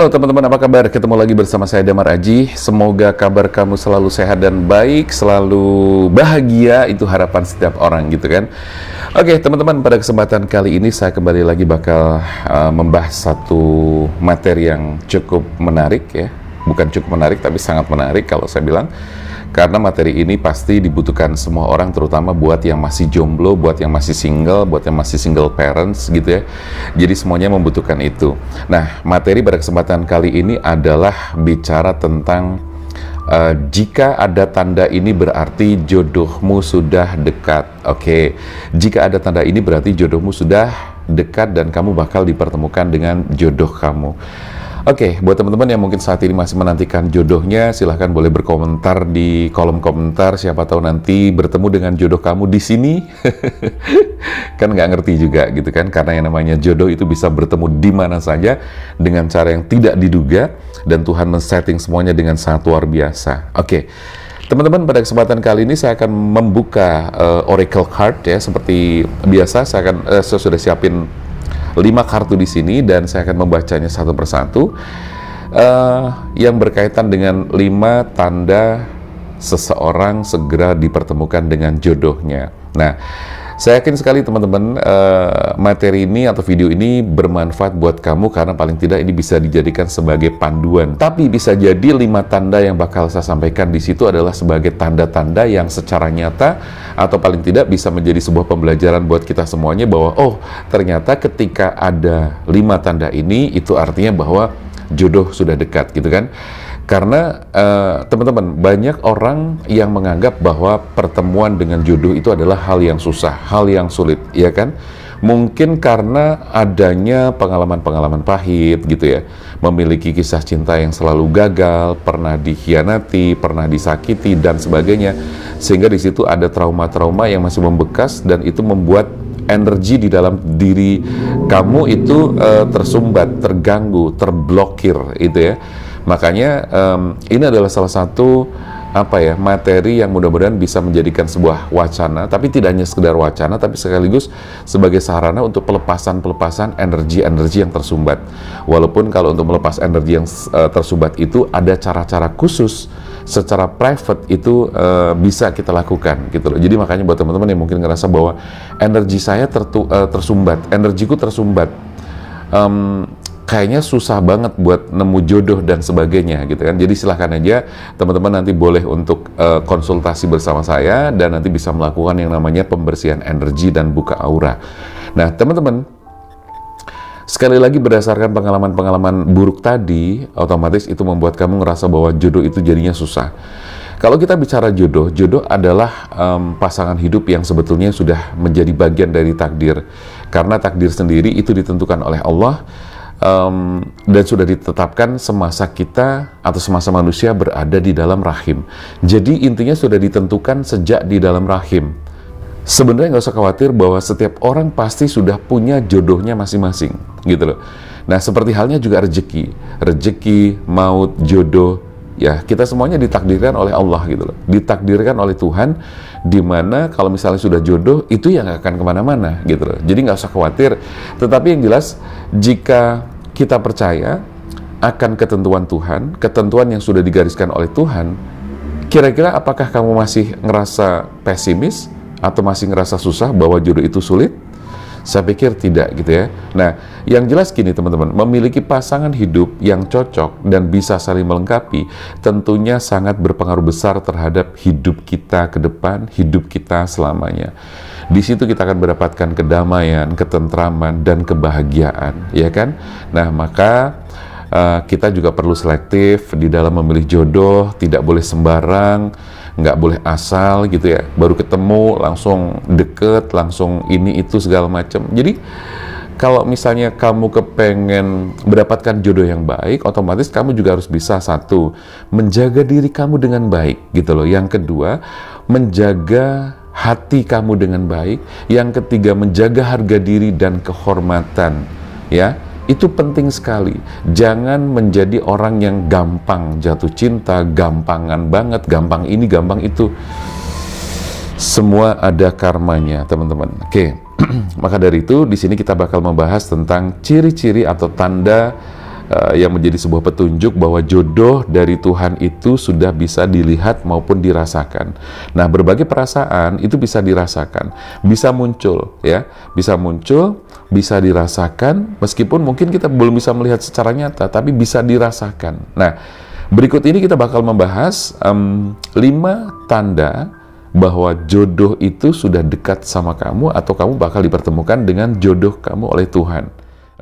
Halo teman-teman, apa kabar? Ketemu lagi bersama saya Damar Aji. Semoga kabar kamu selalu sehat dan baik, selalu bahagia. Itu harapan setiap orang gitu kan. Oke, teman-teman, pada kesempatan kali ini saya kembali lagi bakal uh, membahas satu materi yang cukup menarik ya. Bukan cukup menarik, tapi sangat menarik kalau saya bilang karena materi ini pasti dibutuhkan semua orang terutama buat yang masih jomblo, buat yang masih single, buat yang masih single parents gitu ya. Jadi semuanya membutuhkan itu. Nah, materi pada kesempatan kali ini adalah bicara tentang uh, jika ada tanda ini berarti jodohmu sudah dekat. Oke. Okay. Jika ada tanda ini berarti jodohmu sudah dekat dan kamu bakal dipertemukan dengan jodoh kamu. Oke, okay, buat teman-teman yang mungkin saat ini masih menantikan jodohnya, silahkan boleh berkomentar di kolom komentar. Siapa tahu nanti bertemu dengan jodoh kamu di sini. kan nggak ngerti juga gitu kan, karena yang namanya jodoh itu bisa bertemu di mana saja dengan cara yang tidak diduga dan Tuhan men-setting semuanya dengan sangat luar biasa. Oke. Okay. Teman-teman, pada kesempatan kali ini saya akan membuka uh, Oracle Card ya, seperti biasa saya akan uh, saya sudah siapin lima kartu di sini dan saya akan membacanya satu persatu uh, yang berkaitan dengan lima tanda seseorang segera dipertemukan dengan jodohnya. Nah, saya yakin sekali teman-teman eh, materi ini atau video ini bermanfaat buat kamu karena paling tidak ini bisa dijadikan sebagai panduan. Tapi bisa jadi lima tanda yang bakal saya sampaikan di situ adalah sebagai tanda-tanda yang secara nyata atau paling tidak bisa menjadi sebuah pembelajaran buat kita semuanya bahwa oh ternyata ketika ada lima tanda ini itu artinya bahwa jodoh sudah dekat gitu kan. Karena eh, teman-teman uh, banyak orang yang menganggap bahwa pertemuan dengan jodoh itu adalah hal yang susah, hal yang sulit, ya kan? Mungkin karena adanya pengalaman-pengalaman pahit gitu ya, memiliki kisah cinta yang selalu gagal, pernah dikhianati, pernah disakiti dan sebagainya, sehingga di situ ada trauma-trauma yang masih membekas dan itu membuat energi di dalam diri kamu itu uh, tersumbat, terganggu, terblokir, itu ya. Makanya um, ini adalah salah satu apa ya materi yang mudah-mudahan bisa menjadikan sebuah wacana tapi tidak hanya sekedar wacana tapi sekaligus sebagai sarana untuk pelepasan-pelepasan energi-energi yang tersumbat walaupun kalau untuk melepas energi yang uh, tersumbat itu ada cara-cara khusus secara private itu uh, bisa kita lakukan gitu loh jadi makanya buat teman-teman yang mungkin ngerasa bahwa energi saya tertu uh, tersumbat energiku tersumbat um, kayaknya susah banget buat nemu jodoh dan sebagainya gitu kan. Jadi silahkan aja teman-teman nanti boleh untuk uh, konsultasi bersama saya dan nanti bisa melakukan yang namanya pembersihan energi dan buka aura. Nah teman-teman sekali lagi berdasarkan pengalaman-pengalaman buruk tadi, otomatis itu membuat kamu ngerasa bahwa jodoh itu jadinya susah. Kalau kita bicara jodoh, jodoh adalah um, pasangan hidup yang sebetulnya sudah menjadi bagian dari takdir. Karena takdir sendiri itu ditentukan oleh Allah um, dan sudah ditetapkan semasa kita atau semasa manusia berada di dalam rahim. Jadi intinya sudah ditentukan sejak di dalam rahim. Sebenarnya nggak usah khawatir bahwa setiap orang pasti sudah punya jodohnya masing-masing, gitu loh. Nah, seperti halnya juga rejeki, rejeki, maut, jodoh, ya kita semuanya ditakdirkan oleh Allah gitu loh ditakdirkan oleh Tuhan dimana kalau misalnya sudah jodoh itu yang akan kemana-mana gitu loh jadi nggak usah khawatir tetapi yang jelas jika kita percaya akan ketentuan Tuhan ketentuan yang sudah digariskan oleh Tuhan kira-kira apakah kamu masih ngerasa pesimis atau masih ngerasa susah bahwa jodoh itu sulit saya pikir tidak gitu ya. Nah, yang jelas gini teman-teman, memiliki pasangan hidup yang cocok dan bisa saling melengkapi tentunya sangat berpengaruh besar terhadap hidup kita ke depan, hidup kita selamanya. Di situ kita akan mendapatkan kedamaian, ketentraman dan kebahagiaan, ya kan? Nah, maka Uh, kita juga perlu selektif di dalam memilih jodoh, tidak boleh sembarang nggak boleh asal gitu ya baru ketemu langsung deket langsung ini itu segala macam jadi kalau misalnya kamu kepengen mendapatkan jodoh yang baik, otomatis kamu juga harus bisa satu menjaga diri kamu dengan baik, gitu loh. Yang kedua, menjaga hati kamu dengan baik. Yang ketiga, menjaga harga diri dan kehormatan, ya itu penting sekali. Jangan menjadi orang yang gampang jatuh cinta, gampangan banget, gampang ini, gampang itu. Semua ada karmanya, teman-teman. Oke. Maka dari itu di sini kita bakal membahas tentang ciri-ciri atau tanda Eh, yang menjadi sebuah petunjuk bahwa jodoh dari Tuhan itu sudah bisa dilihat maupun dirasakan. Nah, berbagai perasaan itu bisa dirasakan, bisa muncul ya, bisa muncul, bisa dirasakan meskipun mungkin kita belum bisa melihat secara nyata, tapi bisa dirasakan. Nah, berikut ini kita bakal membahas um, lima tanda bahwa jodoh itu sudah dekat sama kamu atau kamu bakal dipertemukan dengan jodoh kamu oleh Tuhan.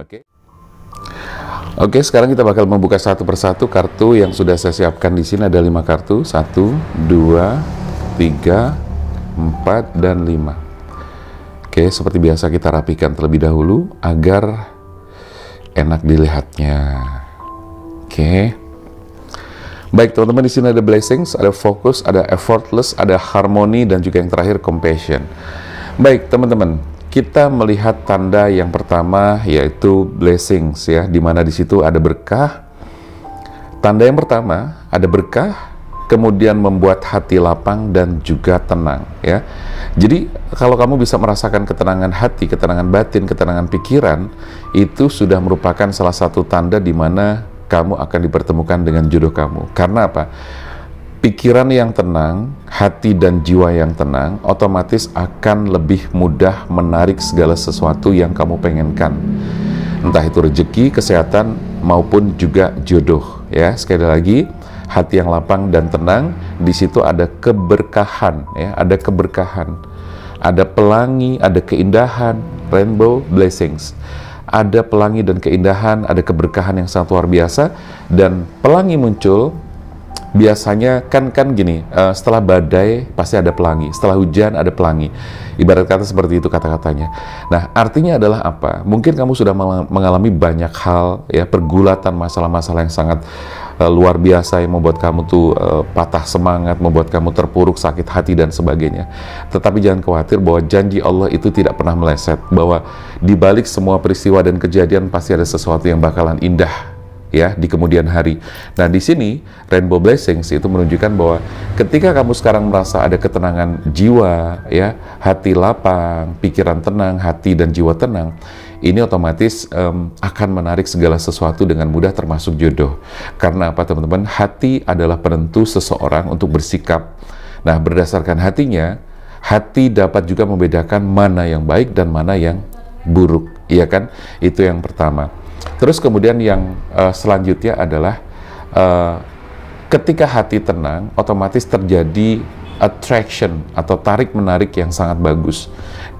Oke. Okay? Oke, sekarang kita bakal membuka satu persatu kartu yang sudah saya siapkan di sini ada lima kartu. Satu, dua, tiga, empat, dan lima. Oke, seperti biasa kita rapikan terlebih dahulu agar enak dilihatnya. Oke. Baik teman-teman di sini ada blessings, ada fokus, ada effortless, ada harmony dan juga yang terakhir compassion. Baik teman-teman, kita melihat tanda yang pertama yaitu blessings ya, di mana di situ ada berkah. Tanda yang pertama ada berkah, kemudian membuat hati lapang dan juga tenang ya. Jadi kalau kamu bisa merasakan ketenangan hati, ketenangan batin, ketenangan pikiran, itu sudah merupakan salah satu tanda di mana kamu akan dipertemukan dengan jodoh kamu. Karena apa? pikiran yang tenang, hati dan jiwa yang tenang, otomatis akan lebih mudah menarik segala sesuatu yang kamu pengenkan. Entah itu rezeki, kesehatan, maupun juga jodoh. Ya, sekali lagi, hati yang lapang dan tenang, di situ ada keberkahan, ya, ada keberkahan. Ada pelangi, ada keindahan, rainbow blessings ada pelangi dan keindahan, ada keberkahan yang sangat luar biasa, dan pelangi muncul biasanya kan kan gini uh, setelah badai pasti ada pelangi setelah hujan ada pelangi ibarat kata seperti itu kata-katanya nah artinya adalah apa mungkin kamu sudah mengalami banyak hal ya pergulatan masalah-masalah yang sangat uh, luar biasa yang membuat kamu tuh uh, patah semangat membuat kamu terpuruk sakit hati dan sebagainya tetapi jangan khawatir bahwa janji Allah itu tidak pernah meleset bahwa di balik semua peristiwa dan kejadian pasti ada sesuatu yang bakalan indah ya di kemudian hari. Nah, di sini rainbow blessings itu menunjukkan bahwa ketika kamu sekarang merasa ada ketenangan jiwa, ya, hati lapang, pikiran tenang, hati dan jiwa tenang, ini otomatis um, akan menarik segala sesuatu dengan mudah termasuk jodoh. Karena apa, teman-teman? Hati adalah penentu seseorang untuk bersikap. Nah, berdasarkan hatinya, hati dapat juga membedakan mana yang baik dan mana yang buruk, iya kan? Itu yang pertama. Terus kemudian yang uh, selanjutnya adalah uh, ketika hati tenang, otomatis terjadi attraction atau tarik menarik yang sangat bagus.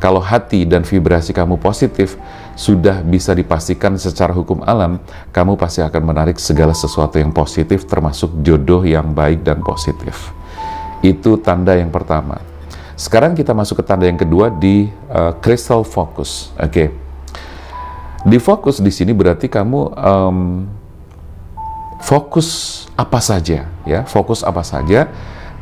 Kalau hati dan vibrasi kamu positif, sudah bisa dipastikan secara hukum alam, kamu pasti akan menarik segala sesuatu yang positif, termasuk jodoh yang baik dan positif. Itu tanda yang pertama. Sekarang kita masuk ke tanda yang kedua di uh, crystal focus. Oke. Okay di fokus di sini berarti kamu um, fokus apa saja, ya, fokus apa saja,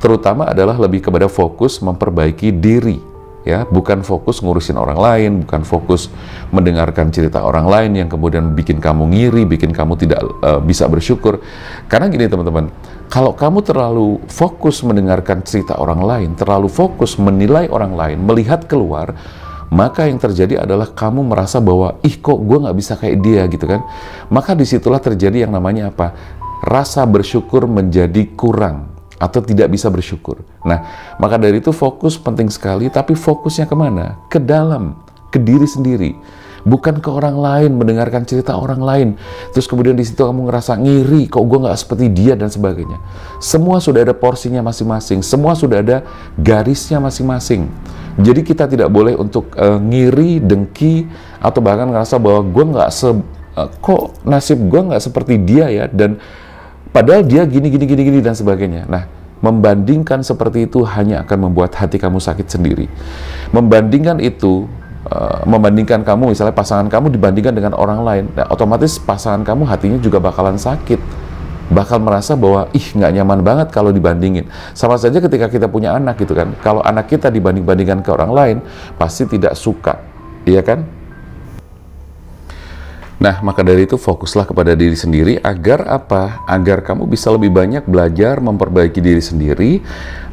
terutama adalah lebih kepada fokus memperbaiki diri, ya, bukan fokus ngurusin orang lain, bukan fokus mendengarkan cerita orang lain yang kemudian bikin kamu ngiri, bikin kamu tidak uh, bisa bersyukur. Karena gini teman-teman, kalau kamu terlalu fokus mendengarkan cerita orang lain, terlalu fokus menilai orang lain, melihat keluar, maka yang terjadi adalah kamu merasa bahwa ih kok gue nggak bisa kayak dia gitu kan maka disitulah terjadi yang namanya apa rasa bersyukur menjadi kurang atau tidak bisa bersyukur nah maka dari itu fokus penting sekali tapi fokusnya kemana ke dalam ke diri sendiri bukan ke orang lain, mendengarkan cerita orang lain. Terus kemudian di situ kamu ngerasa ngiri, kok gue nggak seperti dia dan sebagainya. Semua sudah ada porsinya masing-masing, semua sudah ada garisnya masing-masing. Jadi kita tidak boleh untuk uh, ngiri, dengki, atau bahkan ngerasa bahwa gue nggak se uh, kok nasib gue nggak seperti dia ya dan padahal dia gini gini gini gini dan sebagainya. Nah, membandingkan seperti itu hanya akan membuat hati kamu sakit sendiri. Membandingkan itu Eh, membandingkan kamu misalnya pasangan kamu dibandingkan dengan orang lain nah, otomatis pasangan kamu hatinya juga bakalan sakit bakal merasa bahwa ih nggak nyaman banget kalau dibandingin sama saja ketika kita punya anak gitu kan kalau anak kita dibanding-bandingkan ke orang lain pasti tidak suka iya kan Nah, maka dari itu fokuslah kepada diri sendiri agar apa? Agar kamu bisa lebih banyak belajar memperbaiki diri sendiri,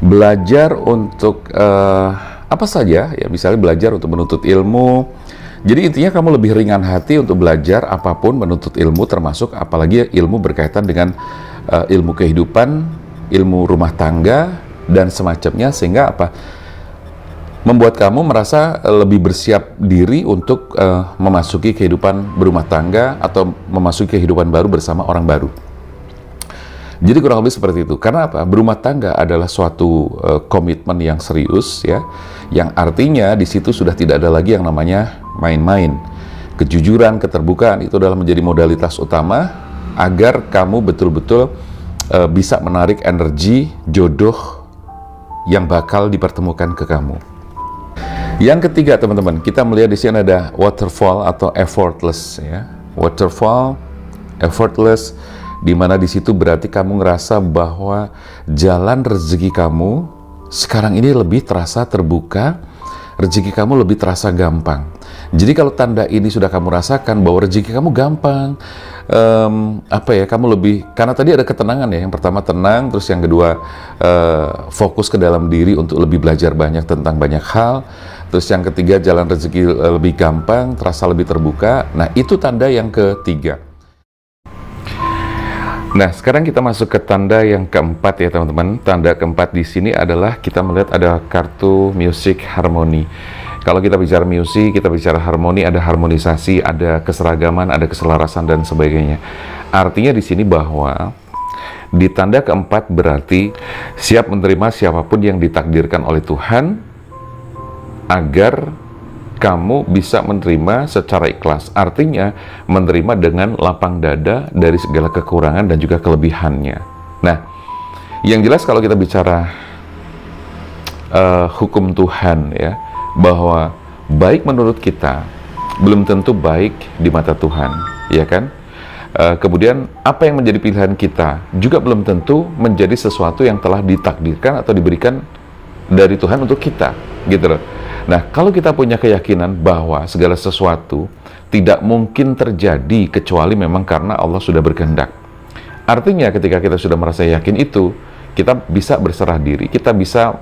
belajar untuk uh, apa saja ya misalnya belajar untuk menuntut ilmu jadi intinya kamu lebih ringan hati untuk belajar apapun menuntut ilmu termasuk apalagi ilmu berkaitan dengan uh, ilmu kehidupan ilmu rumah tangga dan semacamnya sehingga apa membuat kamu merasa eh, lebih bersiap diri untuk uh, memasuki kehidupan berumah tangga atau memasuki kehidupan baru bersama orang baru jadi kurang lebih seperti itu. Karena apa? Berumah tangga adalah suatu uh, komitmen yang serius ya, yang artinya di situ sudah tidak ada lagi yang namanya main-main. Kejujuran, keterbukaan itu adalah menjadi modalitas utama agar kamu betul-betul uh, bisa menarik energi jodoh yang bakal dipertemukan ke kamu. Yang ketiga, teman-teman, kita melihat di sini ada waterfall atau effortless ya. Waterfall, effortless Dimana di situ berarti kamu ngerasa bahwa jalan rezeki kamu sekarang ini lebih terasa terbuka, rezeki kamu lebih terasa gampang. Jadi kalau tanda ini sudah kamu rasakan bahwa rezeki kamu gampang, um, apa ya kamu lebih karena tadi ada ketenangan ya. Yang pertama tenang, terus yang kedua uh, fokus ke dalam diri untuk lebih belajar banyak tentang banyak hal. Terus yang ketiga jalan rezeki eh, lebih gampang, terasa lebih terbuka. Nah itu tanda yang ketiga. Nah, sekarang kita masuk ke tanda yang keempat ya teman-teman. Tanda keempat di sini adalah kita melihat ada kartu musik harmoni. Kalau kita bicara musik, kita bicara harmoni, ada harmonisasi, ada keseragaman, ada keselarasan dan sebagainya. Artinya di sini bahwa di tanda keempat berarti siap menerima siapapun yang ditakdirkan oleh Tuhan agar kamu bisa menerima secara ikhlas. Artinya, menerima dengan lapang dada dari segala kekurangan dan juga kelebihannya. Nah, yang jelas kalau kita bicara uh, hukum Tuhan ya, bahwa baik menurut kita belum tentu baik di mata Tuhan, ya kan? Uh, kemudian apa yang menjadi pilihan kita juga belum tentu menjadi sesuatu yang telah ditakdirkan atau diberikan dari Tuhan untuk kita, gitu loh. Nah, kalau kita punya keyakinan bahwa segala sesuatu tidak mungkin terjadi kecuali memang karena Allah sudah berkehendak. Artinya ketika kita sudah merasa yakin itu, kita bisa berserah diri, kita bisa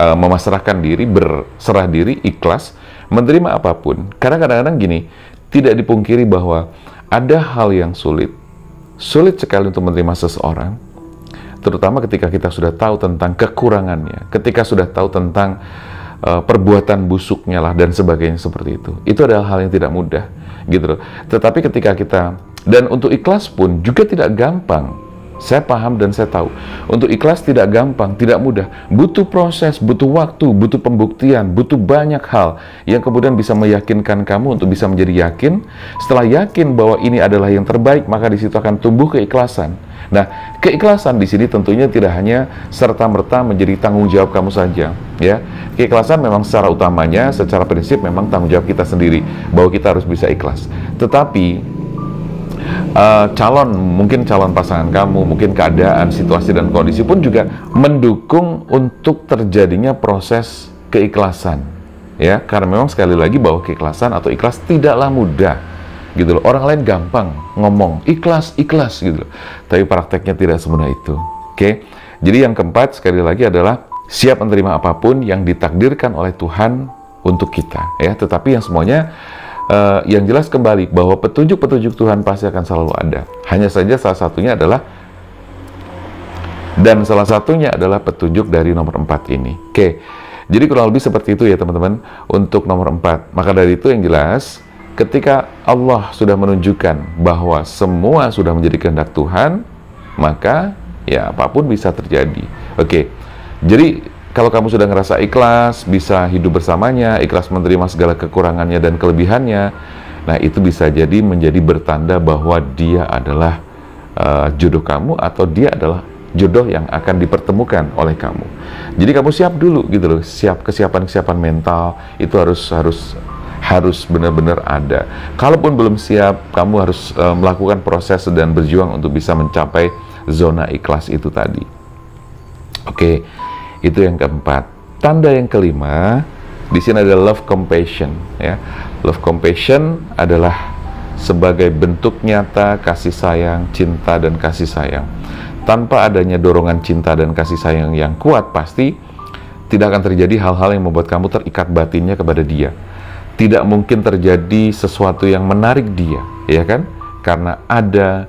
uh, memasrahkan diri, berserah diri, ikhlas, menerima apapun. Karena kadang-kadang gini, tidak dipungkiri bahwa ada hal yang sulit, sulit sekali untuk menerima seseorang, terutama ketika kita sudah tahu tentang kekurangannya, ketika sudah tahu tentang Eh, perbuatan busuknya lah dan sebagainya seperti itu. Itu adalah hal yang tidak mudah gitu loh. Tetapi ketika kita dan untuk ikhlas pun juga tidak gampang saya paham dan saya tahu. Untuk ikhlas tidak gampang, tidak mudah. Butuh proses, butuh waktu, butuh pembuktian, butuh banyak hal yang kemudian bisa meyakinkan kamu untuk bisa menjadi yakin. Setelah yakin bahwa ini adalah yang terbaik, maka di situ akan tumbuh keikhlasan. Nah, keikhlasan di sini tentunya tidak hanya serta-merta menjadi tanggung jawab kamu saja, ya. Keikhlasan memang secara utamanya, secara prinsip memang tanggung jawab kita sendiri bahwa kita harus bisa ikhlas. Tetapi uh, calon, mungkin calon pasangan kamu, mungkin keadaan, situasi dan kondisi pun juga mendukung untuk terjadinya proses keikhlasan. Ya, karena memang sekali lagi bahwa keikhlasan atau ikhlas tidaklah mudah gitu loh. Orang lain gampang ngomong ikhlas, ikhlas gitu loh. Tapi prakteknya tidak semudah itu. Oke. Jadi yang keempat sekali lagi adalah siap menerima apapun yang ditakdirkan oleh Tuhan untuk kita ya, tetapi yang semuanya uh, yang jelas kembali bahwa petunjuk-petunjuk Tuhan pasti akan selalu ada. Hanya saja salah satunya adalah dan salah satunya adalah petunjuk dari nomor 4 ini. Oke. Okay. Jadi kurang lebih seperti itu ya teman-teman untuk nomor 4. Maka dari itu yang jelas ketika Allah sudah menunjukkan bahwa semua sudah menjadi kehendak Tuhan, maka ya apapun bisa terjadi. Oke. Okay. Jadi kalau kamu sudah ngerasa ikhlas, bisa hidup bersamanya, ikhlas menerima segala kekurangannya dan kelebihannya, nah itu bisa jadi menjadi bertanda bahwa dia adalah uh, jodoh kamu atau dia adalah jodoh yang akan dipertemukan oleh kamu. Jadi kamu siap dulu gitu loh, siap kesiapan-kesiapan mental itu harus harus harus benar-benar ada. Kalaupun belum siap, kamu harus uh, melakukan proses dan berjuang untuk bisa mencapai zona ikhlas itu tadi. Oke. Okay. Itu yang keempat. Tanda yang kelima, di sini ada love compassion ya. Love compassion adalah sebagai bentuk nyata kasih sayang, cinta dan kasih sayang. Tanpa adanya dorongan cinta dan kasih sayang yang kuat pasti tidak akan terjadi hal-hal yang membuat kamu terikat batinnya kepada dia. Tidak mungkin terjadi sesuatu yang menarik dia, ya kan? Karena ada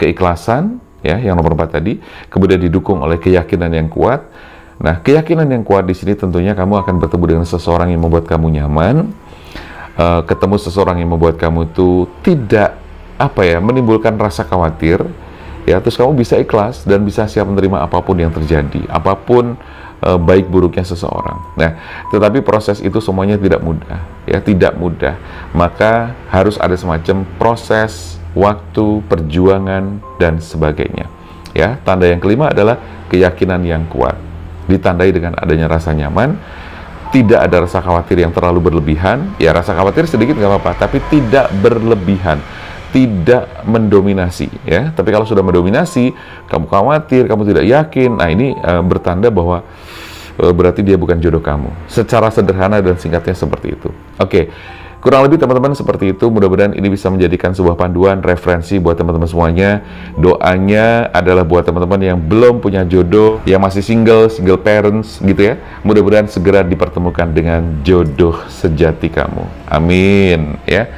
keikhlasan, ya, yang nomor empat tadi, kemudian didukung oleh keyakinan yang kuat, Nah, keyakinan yang kuat di sini tentunya kamu akan bertemu dengan seseorang yang membuat kamu nyaman, uh, ketemu seseorang yang membuat kamu itu tidak apa ya menimbulkan rasa khawatir, ya terus kamu bisa ikhlas dan bisa siap menerima apapun yang terjadi, apapun uh, baik buruknya seseorang. Nah, tetapi proses itu semuanya tidak mudah, ya tidak mudah. Maka harus ada semacam proses, waktu, perjuangan dan sebagainya. Ya, tanda yang kelima adalah keyakinan yang kuat ditandai dengan adanya rasa nyaman, tidak ada rasa khawatir yang terlalu berlebihan. Ya rasa khawatir sedikit nggak apa-apa, tapi tidak berlebihan, tidak mendominasi. Ya, tapi kalau sudah mendominasi, kamu khawatir, kamu tidak yakin. Nah ini e, bertanda bahwa e, berarti dia bukan jodoh kamu. Secara sederhana dan singkatnya seperti itu. Oke. Okay Kurang lebih teman-teman seperti itu, mudah-mudahan ini bisa menjadikan sebuah panduan, referensi buat teman-teman semuanya. Doanya adalah buat teman-teman yang belum punya jodoh, yang masih single, single parents gitu ya. Mudah-mudahan segera dipertemukan dengan jodoh sejati kamu. Amin ya.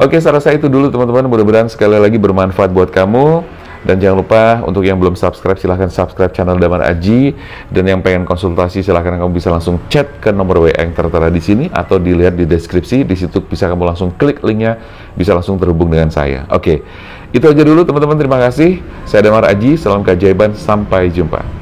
Oke, saya rasa itu dulu teman-teman. Mudah-mudahan sekali lagi bermanfaat buat kamu. Dan jangan lupa untuk yang belum subscribe silahkan subscribe channel Damar Aji dan yang pengen konsultasi silahkan kamu bisa langsung chat ke nomor WA yang tertera di sini atau dilihat di deskripsi di situ bisa kamu langsung klik linknya bisa langsung terhubung dengan saya. Oke, itu aja dulu teman-teman terima kasih. Saya Damar Aji, salam keajaiban, sampai jumpa.